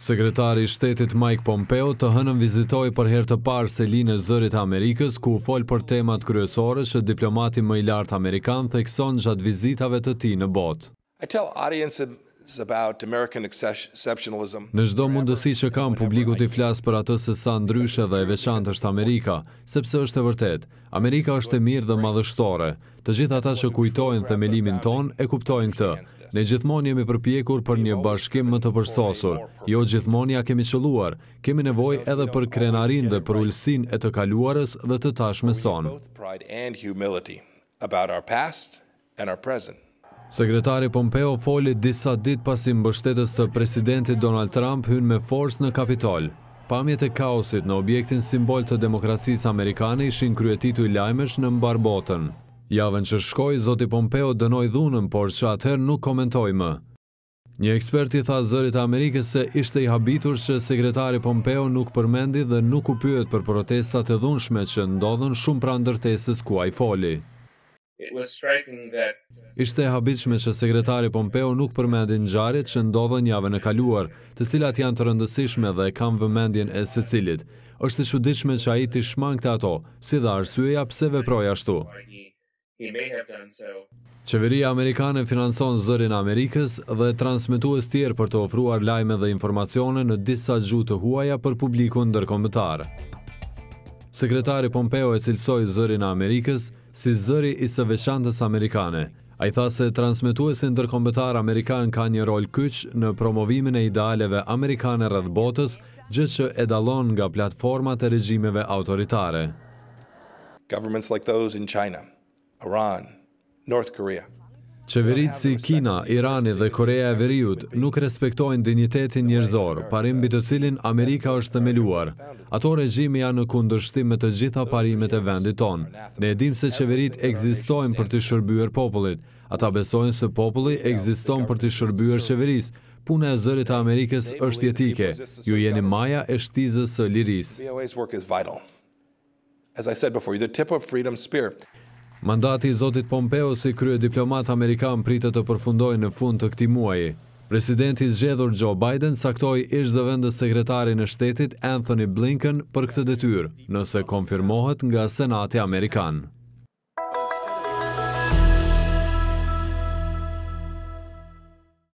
Sekretari i shtetit Mike Pompeo të hënën vizitoj për her të parë selinë e zërit Amerikës, ku u folë për temat kryesore që diplomati më i lartë Amerikan thekson gjatë vizitave të ti në botë. I tell audiences Në shdo mundësi që kam publiku të i flasë për atës se sa ndryshe dhe e veçantë është Amerika, sepse është e vërtet. Amerika është e mirë dhe madhështore. Të gjitha ta që kujtojnë themelimin ton e kuptojnë këtë. Ne gjithmoni jemi përpjekur për një bashkim më të përsosur. Jo gjithmoni a kemi qëluar. Kemi nevoj edhe për krenarin dhe për ullësin e të kaluarës dhe të tashme sonë. Sekretari Pompeo foli disa dit pasim bështetës të presidenti Donald Trump hynë me forës në Kapitol. Pamjet e kaosit në objektin simbol të demokracisë amerikane ishin kryetitu i lajmesh në mbar botën. Javën që shkoj, Zoti Pompeo dënoj dhunën, por që atëherë nuk komentoj më. Një ekspert i tha zërit Amerikës se ishte i habitur që sekretari Pompeo nuk përmendi dhe nuk u pyet për protestat e dhunshme që ndodhën shumë pra ndërtesis kuaj foli. Ishte e habitshme që sekretari Pompeo nuk përmendi ngjarjet që ndodhen javën e kaluar, të cilat janë të rëndësishme dhe kanë vëmendjen e secilit. Është e çuditshme që ai të shmangte ato, si dha arsyeja pse veproi ashtu. Qeveria amerikane financon zërin Amerikës dhe transmitues tjerë për të ofruar lajme dhe informacione në disa gjutë huaja për publikun ndërkombëtarë sekretari Pompeo e cilësoj zërin e Amerikës si zëri i së veçantës Amerikane. A i tha se transmituesi ndërkombëtar Amerikan ka një rol kyç në promovimin e idealeve Amerikane rrëdhë botës, gjithë që edalon nga platformat e regjimeve autoritare. Governments like those in China, Iran, North Korea, Qeveritë si Kina, Irani dhe Korea e Veriut nuk respektojnë dignitetin njërzor, parim bitë cilin Amerika është të meluar. Ato regjimi janë në kundërshtim me të gjitha parimet e vendit tonë. Ne edhim se qeveritë egzistojnë për të shërbyer popullit. Ata besojnë se populli egzistojnë për të shërbyer qeverisë. Puna e zërit e Amerikës është jetike. Ju jeni maja e shtizës së lirisë. As I said before, you're the tip of freedom's spear. Mandati i Zotit Pompeo si krye diplomat Amerikan pritë të përfundoj në fund të këti muaji. Presidenti zxedhur Joe Biden saktoj ish zëvendës vendës sekretarin e shtetit Anthony Blinken për këtë detyr, nëse konfirmohet nga Senati Amerikan.